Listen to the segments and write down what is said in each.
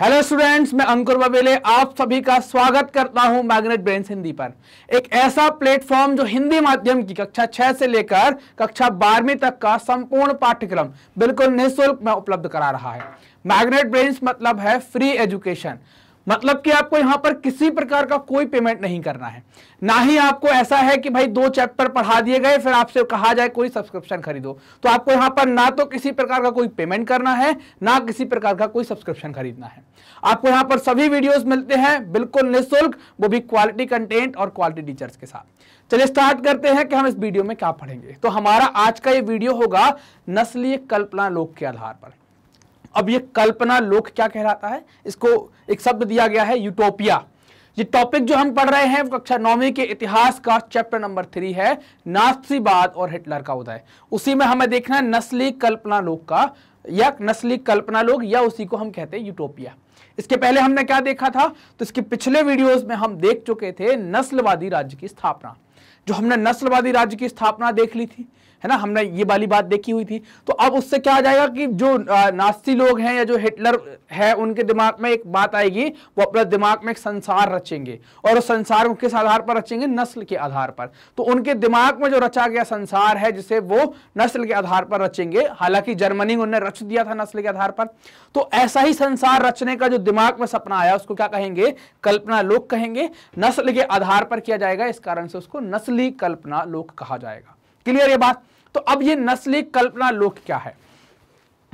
hello students मैं अंकुर बबेले आप सभी का स्वागत करता हूं मैग्नेट ब्रेन्स हिंदी पर एक ऐसा प्लेटफॉर्म जो हिंदी माध्यम की कक्षा छह से लेकर कक्षा बारहवीं तक का संपूर्ण पाठ्यक्रम बिल्कुल निःशुल्क में उपलब्ध करा रहा है मैग्नेट ब्रेन्स मतलब है फ्री एजुकेशन मतलब कि आपको यहां पर किसी प्रकार का कोई पेमेंट नहीं करना है ना ही आपको ऐसा है कि भाई दो चैप्टर पढ़ा दिए गए फिर आपसे कहा जाए कोई सब्सक्रिप्शन खरीदो तो आपको यहां पर ना तो किसी प्रकार का कोई पेमेंट करना है ना किसी प्रकार का कोई सब्सक्रिप्शन खरीदना है आपको यहां पर सभी वीडियो मिलते हैं बिल्कुल निःशुल्क वो भी क्वालिटी कंटेंट और क्वालिटी टीचर्स के साथ चलिए स्टार्ट करते हैं कि हम इस वीडियो में क्या पढ़ेंगे तो हमारा आज का ये वीडियो होगा नस्लीय कल्पना लोक के आधार पर अब ये कल्पना लोक क्या कहलाता है इसको एक शब्द दिया गया है यूटोपिया ये टॉपिक जो हम पढ़ रहे हैं कक्षा नौवीं के इतिहास का चैप्टर नंबर थ्री है नास्तीवाद और हिटलर का उदय उसी में हमें देखना है नस्ली कल्पना लोक का या नस्ली कल्पना लोक या उसी को हम कहते हैं यूटोपिया इसके पहले हमने क्या देखा था तो इसके पिछले वीडियोस में हम देख चुके थे नस्लवादी राज्य की स्थापना जो हमने नस्लवादी राज्य की स्थापना देख ली थी है ना हमने ये वाली बात देखी हुई थी तो अब उससे क्या आ जाएगा कि जो नास्ती लोग हैं या जो हिटलर है उनके दिमाग में एक बात आएगी वो अपने दिमाग में एक संसार रचेंगे और उस संसार को किस आधार पर रचेंगे नस्ल के आधार पर तो उनके दिमाग में जो रचा गया संसार है जिसे वो नस्ल के आधार पर रचेंगे हालांकि जर्मनी उन्होंने रच दिया था नस्ल के आधार पर तो ऐसा ही संसार रचने का जो दिमाग में सपना आया उसको क्या कहेंगे कल्पना लोक कहेंगे नस्ल के आधार पर किया जाएगा इस कारण से उसको नस्ली कल्पना लोक कहा जाएगा क्लियर ये बात तो अब ये नस्ली कल्पना लोक क्या है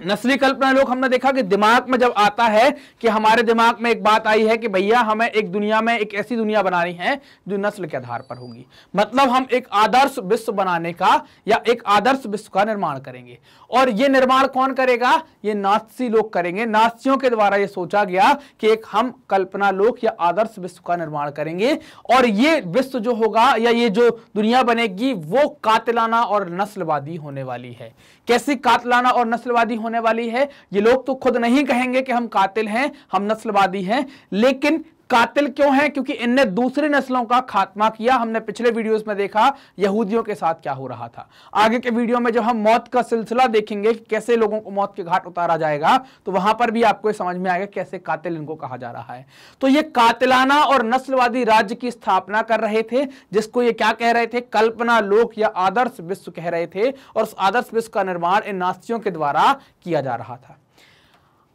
नस्ली कल्पना लोग हमने देखा कि दिमाग में जब आता है कि हमारे दिमाग में एक बात आई है कि भैया हमें एक दुनिया में एक ऐसी दुनिया बनानी है जो नस्ल के आधार पर होगी मतलब हम एक आदर्श विश्व बनाने का या एक आदर्श विश्व का निर्माण करेंगे और ये निर्माण कौन करेगा ये नास्ती लोग करेंगे नास्तियों के द्वारा ये सोचा गया कि एक हम कल्पना लोक या आदर्श विश्व का निर्माण करेंगे और ये विश्व जो होगा या ये जो दुनिया बनेगी वो कातलाना और नस्लवादी होने वाली है कैसी कातलाना और नस्लवादी होने वाली है ये लोग तो खुद नहीं कहेंगे कि हम कातिल हैं हम नस्लवादी हैं लेकिन कातिल क्यों है क्योंकि इनने दूसरी नस्लों का खात्मा किया हमने पिछले वीडियोस में देखा यहूदियों के साथ क्या हो रहा था आगे के वीडियो में जब हम मौत का सिलसिला देखेंगे कि कैसे लोगों को मौत के घाट उतारा जाएगा तो वहां पर भी आपको समझ में आएगा कैसे कातिल इनको कहा जा रहा है तो ये कातिलाना और नस्लवादी राज्य की स्थापना कर रहे थे जिसको ये क्या कह रहे थे कल्पना लोक या आदर्श विश्व कह रहे थे और उस आदर्श विश्व का निर्माण इन नास्तियों के द्वारा किया जा रहा था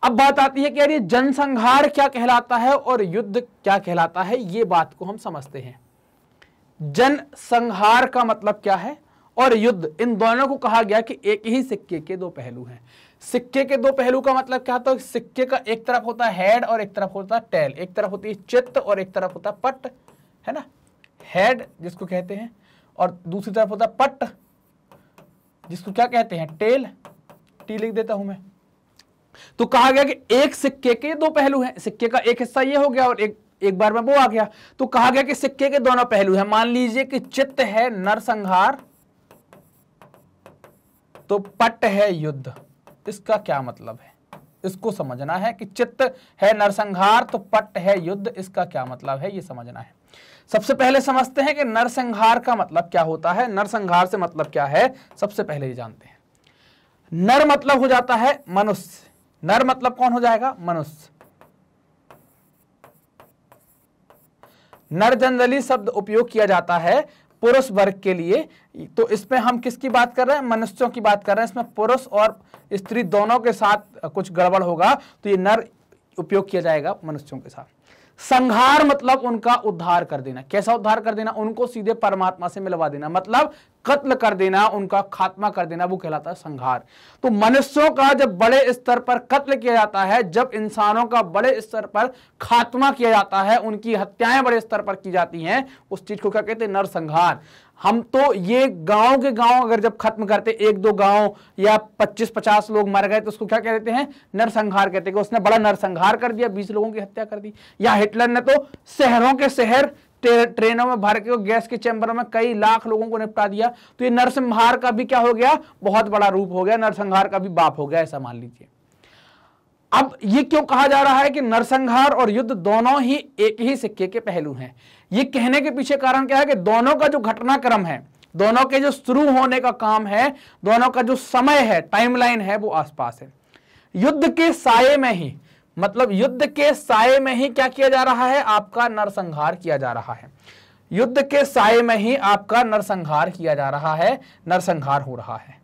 अब बात आती है कि यार ये जनसंहार क्या कहलाता है और युद्ध क्या कहलाता है ये बात को हम समझते हैं जनसंहार का मतलब क्या है और युद्ध इन दोनों को कहा गया कि एक ही सिक्के के दो पहलू हैं सिक्के के दो पहलू का मतलब क्या होता है सिक्के का एक तरफ होता है हेड और एक तरफ होता है टेल एक तरफ होती है चित्त और एक तरफ होता है पट है ना हेड जिसको कहते हैं और दूसरी तरफ होता है पट जिसको क्या कहते हैं टेल टी लिख देता हूं मैं तो कहा गया कि एक सिक्के के दो पहलू हैं सिक्के का एक हिस्सा ये हो गया और एक एक बार में वो आ गया तो कहा गया कि सिक्के के दोनों पहलू हैं मान लीजिए कि चित्त है नरसंहार तो पट है युद्ध इसका क्या मतलब है इसको समझना है कि चित्त है नरसंहार तो पट है युद्ध इसका क्या मतलब है ये समझना है सबसे पहले समझते हैं कि नरसंहार का मतलब क्या होता है नरसंहार से मतलब क्या है सबसे पहले ये जानते हैं नर मतलब हो जाता है मनुष्य नर मतलब कौन हो जाएगा मनुष्य नर जनरली शब्द उपयोग किया जाता है पुरुष वर्ग के लिए तो इसमें हम किसकी बात कर रहे हैं मनुष्यों की बात कर रहे हैं इसमें पुरुष और स्त्री दोनों के साथ कुछ गड़बड़ होगा तो ये नर उपयोग किया जाएगा मनुष्यों के साथ संघार मतलब उनका उद्धार कर देना कैसा उद्धार कर देना उनको सीधे परमात्मा से मिलवा देना मतलब कत्ल कर देना उनका खात्मा कर देना वो कहलाता है संघार तो मनुष्यों का जब बड़े स्तर पर कत्ल किया जाता है जब इंसानों का बड़े स्तर पर खात्मा किया जाता है उनकी हत्याएं बड़े स्तर पर की जाती हैं उस चीज को क्या कहते हैं नरसंहार हम तो ये गांव के गांव अगर जब खत्म करते एक दो गांव या 25-50 लोग मर गए तो उसको क्या कहते हैं नरसंहार कहते हैं कि उसने बड़ा नरसंहार कर दिया 20 लोगों की हत्या कर दी या हिटलर ने तो शहरों के शहर ट्रेनों में भर के गैस के चैंबरों में कई लाख लोगों को निपटा दिया तो ये नरसंहार का भी क्या हो गया बहुत बड़ा रूप हो गया नरसंहार का भी बाप हो गया ऐसा मान लीजिए अब ये क्यों कहा जा रहा है कि नरसंहार और युद्ध दोनों ही एक ही सिक्के के पहलू हैं ये कहने के पीछे कारण क्या है कि दोनों का जो घटनाक्रम है दोनों के जो शुरू होने का काम है दोनों का जो समय है टाइमलाइन है वो आसपास है युद्ध के साय में ही मतलब युद्ध के साय में ही क्या किया जा रहा है आपका नरसंहार किया जा रहा है युद्ध के साय में ही आपका नरसंहार किया जा रहा है नरसंहार हो रहा है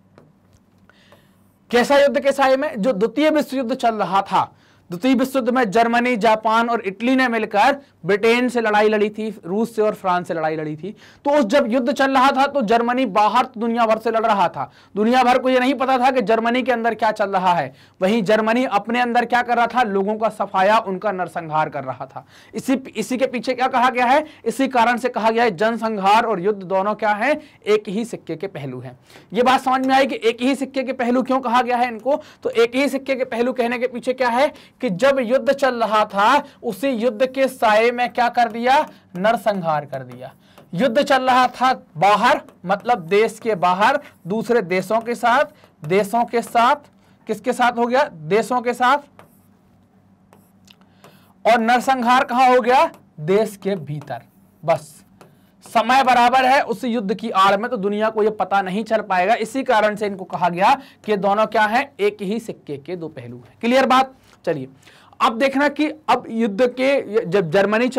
कैसा युद्ध के साय में जो द्वितीय विश्व युद्ध चल रहा था द्वितीय विश्व युद्ध में जर्मनी जापान और इटली ने मिलकर ब्रिटेन से लड़ाई लड़ी थी रूस से और फ्रांस से लड़ाई लड़ी थी तो उस जब युद्ध चल रहा था तो जर्मनी बाहर दुनिया भर से लड़ रहा था दुनिया भर को यह नहीं पता था कि जर्मनी के अंदर क्या चल रहा है वहीं जर्मनी अपने अंदर क्या कर रहा था लोगों का सफाया उनका नरसंहार कर रहा था इसी इसी के पीछे क्या कहा गया है इसी कारण से कहा गया है जनसंहार और युद्ध दोनों क्या है एक ही सिक्के के पहलू है यह बात समझ में आई कि एक ही सिक्के के पहलू क्यों कहा गया है इनको तो एक ही सिक्के के पहलू कहने के पीछे क्या है कि जब युद्ध चल रहा था उसी युद्ध के साय मैं क्या कर दिया नरसंहार कर दिया युद्ध चल रहा था बाहर मतलब देश के बाहर दूसरे देशों के साथ देशों के साथ किसके साथ हो गया देशों के साथ और नरसंहार कहा हो गया देश के भीतर बस समय बराबर है उस युद्ध की आड़ में तो दुनिया को यह पता नहीं चल पाएगा इसी कारण से इनको कहा गया कि दोनों क्या है एक ही सिक्के के दो पहलू हैं क्लियर बात चलिए अब देखना कि अब युद्ध के जब जर्मनी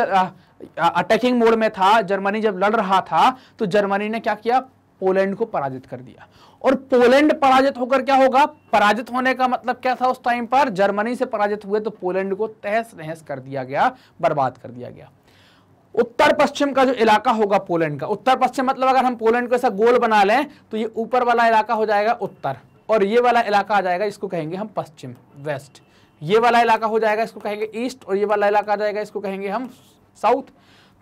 अटैकिंग मोड में था जर्मनी जब लड़ रहा था तो जर्मनी ने क्या किया पोलैंड को पराजित कर दिया और पोलैंड पराजित होकर क्या होगा पराजित होने का मतलब क्या था उस टाइम पर जर्मनी से पराजित हुए तो पोलैंड को तहस नहस कर दिया गया बर्बाद कर दिया गया उत्तर पश्चिम का जो इलाका होगा पोलैंड का उत्तर पश्चिम मतलब अगर हम पोलैंड को ऐसा गोल बना लें तो ये ऊपर वाला इलाका हो जाएगा उत्तर और ये वाला इलाका आ जाएगा इसको कहेंगे हम पश्चिम वेस्ट ये वाला इलाका हो जाएगा इसको कहेंगे ईस्ट और ये वाला इलाका आ जाएगा इसको कहेंगे हम साउथ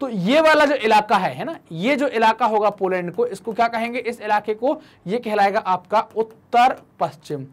तो ये वाला जो इलाका है है ना ये जो इलाका होगा पोलैंड को इसको क्या कहेंगे इस इलाके को ये कहलाएगा आपका उत्तर पश्चिम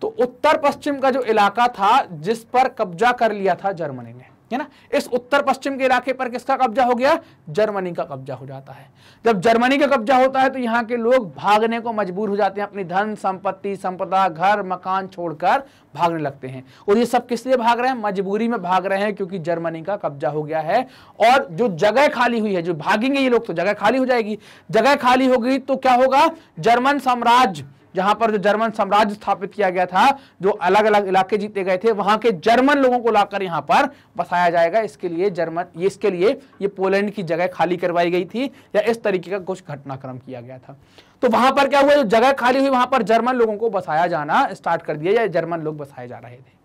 तो उत्तर पश्चिम का जो इलाका था जिस पर कब्जा कर लिया था जर्मनी ने है ना इस उत्तर पश्चिम के इलाके पर किसका कब्जा हो गया जर्मनी का कब्जा हो जाता है जब जर्मनी का कब्जा होता है तो यहाँ के लोग भागने को मजबूर हो जाते हैं अपनी धन संपत्ति संपदा घर मकान छोड़कर भागने लगते हैं और ये सब किस लिए भाग रहे हैं मजबूरी में भाग रहे हैं क्योंकि जर्मनी का कब्जा हो गया है और जो जगह खाली हुई है जो भागेंगे ये लोग तो जगह खाली हो जाएगी जगह खाली होगी तो क्या होगा जर्मन साम्राज्य जहां पर जो जर्मन साम्राज्य स्थापित किया गया था जो अलग अलग इलाके जीते गए थे वहां के जर्मन लोगों को लाकर यहाँ पर बसाया जाएगा इसके लिए जर्मन ये इसके लिए ये पोलैंड की जगह खाली करवाई गई थी या इस तरीके का कुछ घटनाक्रम किया गया था तो वहां पर क्या हुआ जो जगह खाली हुई वहां पर जर्मन लोगों को बसाया जाना स्टार्ट कर दिया या जर्मन लोग बसाए जा रहे थे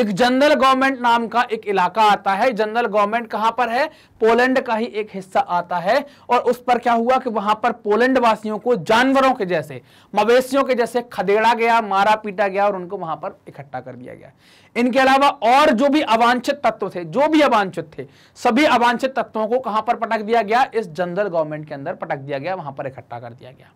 एक जनरल गवर्नमेंट नाम का एक इलाका आता है जनरल गवर्नमेंट कहां पर है पोलैंड का ही एक हिस्सा आता है और उस पर क्या हुआ कि वहां पर पोलैंड वासियों को जानवरों के जैसे मवेशियों के जैसे खदेड़ा गया मारा पीटा गया और उनको वहां पर इकट्ठा कर दिया गया इनके अलावा और जो भी अवांछित तत्व थे जो भी अवांछित थे सभी अवांछित तत्वों को कहां पर पटक दिया गया इस जनरल गवर्नमेंट के अंदर पटक दिया गया वहां पर इकट्ठा कर दिया गया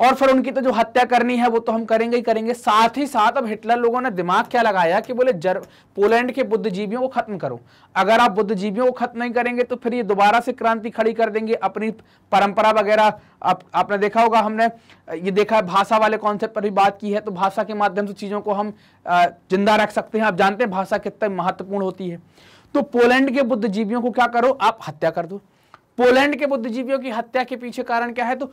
और फिर उनकी तो जो हत्या करनी है वो तो हम करेंगे ही करेंगे साथ ही साथ अब हिटलर लोगों ने दिमाग क्या लगाया कि बोले जर पोलैंड के बुद्धिजीवियों को खत्म करो अगर आप बुद्धिजीवियों को खत्म नहीं करेंगे तो फिर ये दोबारा से क्रांति खड़ी कर देंगे अपनी परंपरा वगैरह आप, आपने देखा होगा हमने ये देखा है भाषा वाले कॉन्सेप्ट पर भी बात की है तो भाषा के माध्यम से चीज़ों को हम जिंदा रख सकते हैं आप जानते हैं भाषा कितनी महत्वपूर्ण होती है तो पोलैंड के बुद्धिजीवियों को क्या करो आप हत्या कर दो पोलैंड के बुद्धिजीवियों की हत्या के पीछे कारण क्या है तो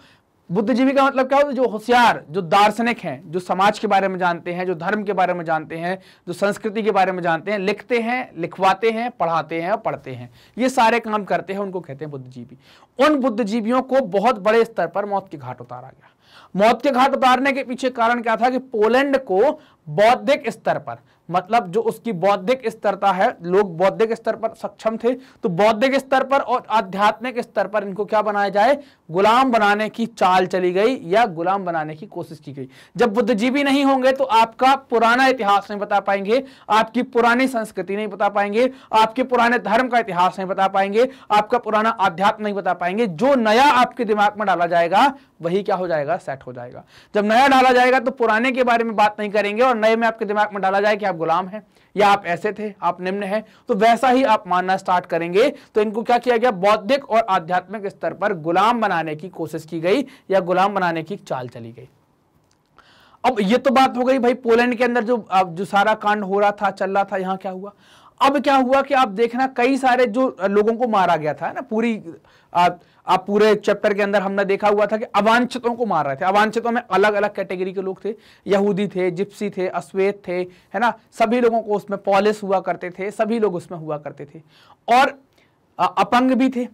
बुद्धिजीवी का मतलब क्या होता है जो होशियार जो दार्शनिक हैं जो समाज के बारे में जानते हैं जो धर्म के बारे में जानते हैं जो संस्कृति के बारे में जानते हैं लिखते हैं लिखवाते हैं पढ़ाते हैं और पढ़ते हैं ये सारे काम करते हैं उनको कहते हैं बुद्धिजीवी उन बुद्धिजीवियों को बहुत बड़े स्तर पर मौत के घाट उतारा गया मौत के घाट उतारने के पीछे कारण क्या था कि पोलैंड को बौद्धिक स्तर पर मतलब जो उसकी बौद्धिक स्तरता है लोग बौद्धिक स्तर पर सक्षम थे तो बौद्धिक स्तर पर और आध्यात्मिक स्तर पर इनको क्या बनाया जाए गुलाम बनाने की चाल चली गई या गुलाम बनाने की कोशिश की गई जब बुद्धिजीवी नहीं होंगे तो आपका पुराना इतिहास नहीं बता पाएंगे आपकी पुरानी संस्कृति नहीं बता पाएंगे आपके पुराने धर्म का इतिहास नहीं बता पाएंगे आपका पुराना आध्यात्म नहीं बता पाएंगे जो नया आपके दिमाग में डाला जाएगा वही क्या हो जाएगा सेट हो जाएगा जब नया डाला जाएगा तो पुराने के बारे में बात नहीं करेंगे और नए में आपके दिमाग में डाला जाए कि आप गुलाम है या आप ऐसे थे आप निम्न है तो वैसा ही आप मानना स्टार्ट करेंगे तो इनको क्या किया गया बौद्धिक और आध्यात्मिक स्तर पर गुलाम बनाने की कोशिश की गई या गुलाम बनाने की चाल चली गई अब ये तो बात हो गई भाई पोलैंड के अंदर जो जो सारा कांड हो रहा था चल रहा था यहां क्या हुआ अब क्या हुआ कि आप देखना कई सारे जो लोगों को मारा गया था ना पूरी आप, आप पूरे चैप्टर के अंदर हमने देखा हुआ था कि अवांछितों को मार रहे थे अवांछितों में अलग अलग कैटेगरी के लोग थे यहूदी थे जिप्सी थे अश्वेत थे है ना सभी लोगों को उसमें पॉलिस हुआ करते थे सभी लोग उसमें हुआ करते थे और अपंग भी थे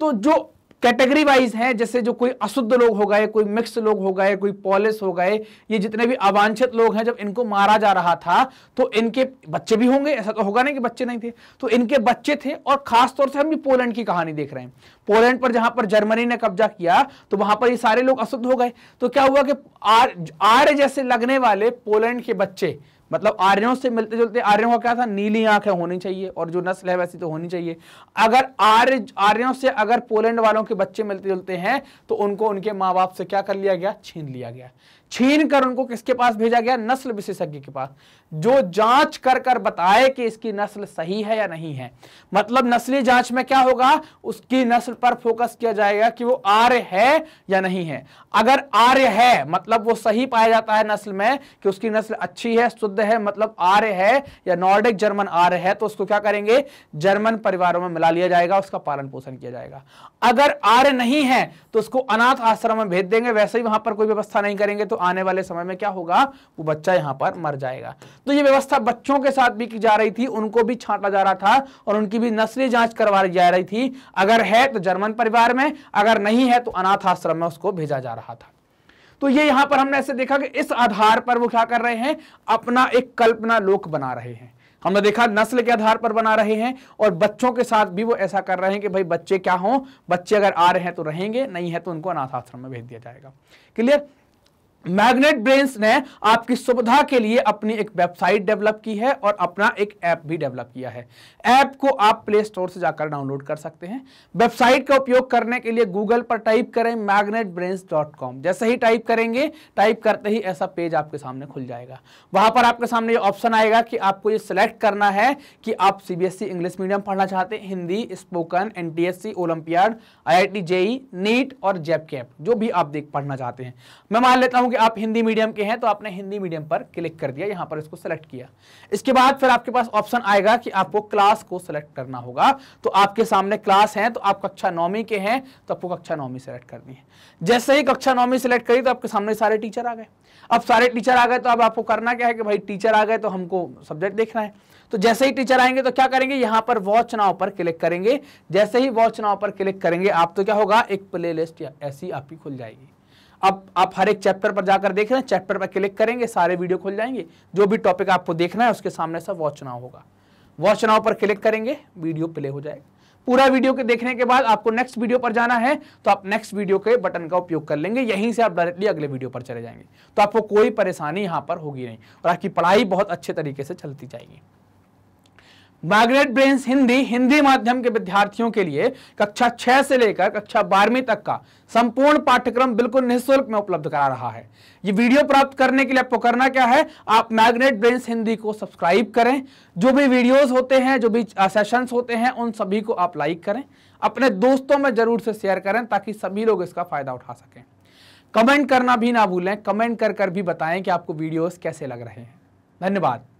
तो जो कैटेगरी वाइज हैं जैसे जो कोई अशुद्ध लोग हो गए कोई मिक्स लोग हो गए कोई पॉलिस हो गए ये जितने भी अवांछित लोग हैं जब इनको मारा जा रहा था तो इनके बच्चे भी होंगे ऐसा तो होगा नहीं कि बच्चे नहीं थे तो इनके बच्चे थे और खासतौर से हम भी पोलैंड की कहानी देख रहे हैं पोलैंड पर जहां पर जर्मनी ने कब्जा किया तो वहां पर ये सारे लोग अशुद्ध हो गए तो क्या हुआ कि आर आर्य जैसे लगने वाले पोलैंड के बच्चे मतलब आर्यों से मिलते जुलते आर्यों का क्या था नीली आंखें होनी चाहिए और जो नस्ल है वैसी तो होनी चाहिए अगर आर्य आर्यों से अगर पोलैंड वालों के बच्चे मिलते जुलते हैं तो उनको उनके माँ बाप से क्या कर लिया गया छीन लिया गया छीन कर उनको किसके पास भेजा गया नस्ल विशेषज्ञ के पास जो जांच कर कर बताए कि इसकी नस्ल सही है या नहीं है मतलब नस्ली जांच में क्या होगा उसकी नस्ल पर फोकस किया जाएगा कि वो आर्य है या नहीं है अगर आर्य है मतलब वो सही पाया जाता है नस्ल में कि उसकी नस्ल अच्छी है शुद्ध शुद्ध है मतलब आर्य है या नॉर्डिक जर्मन आर्य है तो उसको क्या करेंगे जर्मन परिवारों में मिला लिया जाएगा उसका पालन पोषण किया जाएगा अगर आर्य नहीं है तो उसको अनाथ आश्रम में भेज देंगे वैसे ही वहां पर कोई व्यवस्था नहीं करेंगे तो आने वाले समय में क्या होगा वो बच्चा यहां पर मर जाएगा तो ये व्यवस्था बच्चों के साथ भी की जा रही थी उनको भी छाटा जा रहा था और उनकी भी नस्ली जांच करवाई जा रही थी अगर है तो जर्मन परिवार में अगर नहीं है तो अनाथ आश्रम में उसको भेजा जा रहा था तो ये यहां पर हमने ऐसे देखा कि इस आधार पर वो क्या कर रहे हैं अपना एक कल्पना लोक बना रहे हैं हमने देखा नस्ल के आधार पर बना रहे हैं और बच्चों के साथ भी वो ऐसा कर रहे हैं कि भाई बच्चे क्या हों बच्चे अगर आ रहे हैं तो रहेंगे नहीं है तो उनको अनाथ आश्रम में भेज दिया जाएगा क्लियर मैग्नेट ब्रेन्स ने आपकी सुविधा के लिए अपनी एक वेबसाइट डेवलप की है और अपना एक ऐप भी डेवलप किया है ऐप को आप प्ले स्टोर से जाकर डाउनलोड कर सकते हैं वेबसाइट का उपयोग करने के लिए गूगल पर टाइप करें मैग्नेट ब्रेन्स डॉट कॉम जैसे ही टाइप करेंगे टाइप करते ही ऐसा पेज आपके सामने खुल जाएगा वहां पर आपके सामने ये ऑप्शन आएगा कि आपको ये सिलेक्ट करना है कि आप सीबीएसई इंग्लिश मीडियम पढ़ना चाहते हैं हिंदी स्पोकन सी olympiad I T JEE NEET और जेपकेप e e जो भी आप देख पढ़ना चाहते हैं मैं मान लेता हूँ क्योंकि आप हिंदी मीडियम के हैं तो आपने हिंदी मीडियम पर क्लिक कर दिया यहां पर इसको सेलेक्ट किया इसके बाद फिर आपके पास ऑप्शन आएगा कि आपको क्लास को सेलेक्ट करना होगा तो आपके सामने क्लास है तो आप कक्षा नौमी के हैं तो आपको कक्षा नौमी सेलेक्ट करनी है जैसे ही कक्षा नौमी सेलेक्ट करी तो आपके सामने सारे टीचर आ गए अब सारे टीचर आ गए तो अब आपको करना क्या है कि भाई टीचर आ गए तो हमको सब्जेक्ट देखना है तो जैसे ही टीचर आएंगे तो क्या करेंगे यहां पर वॉच नाव पर क्लिक करेंगे जैसे ही वॉच नाव पर क्लिक करेंगे आप तो क्या होगा एक प्लेलिस्ट या ऐसी आपकी खुल जाएगी अब आप हर एक चैप्टर पर जाकर देख रहे हैं चैप्टर पर क्लिक करेंगे सारे वीडियो खुल जाएंगे जो भी टॉपिक आपको देखना है उसके सामने सब वॉच चुनाव होगा वॉच चुनाव पर क्लिक करेंगे वीडियो प्ले हो जाएगा पूरा वीडियो के देखने के बाद आपको नेक्स्ट वीडियो पर जाना है तो आप नेक्स्ट वीडियो के बटन का उपयोग कर लेंगे यहीं से आप डायरेक्टली अगले वीडियो पर चले जाएंगे तो आपको कोई परेशानी यहाँ पर होगी नहीं और आपकी पढ़ाई बहुत अच्छे तरीके से चलती जाएगी मैग्नेट ब्रेन्स हिंदी हिंदी माध्यम के विद्यार्थियों के लिए कक्षा छह से लेकर कक्षा बारहवीं तक का संपूर्ण पाठ्यक्रम बिल्कुल निःशुल्क में उपलब्ध करा रहा है ये वीडियो प्राप्त करने के लिए आपको करना क्या है आप मैग्नेट ब्रेन्स हिंदी को सब्सक्राइब करें जो भी वीडियोस होते हैं जो भी सेशंस होते हैं उन सभी को आप लाइक करें अपने दोस्तों में जरूर से शेयर करें ताकि सभी लोग इसका फायदा उठा सकें कमेंट करना भी ना भूलें कमेंट कर कर भी बताएं कि आपको वीडियोज कैसे लग रहे हैं धन्यवाद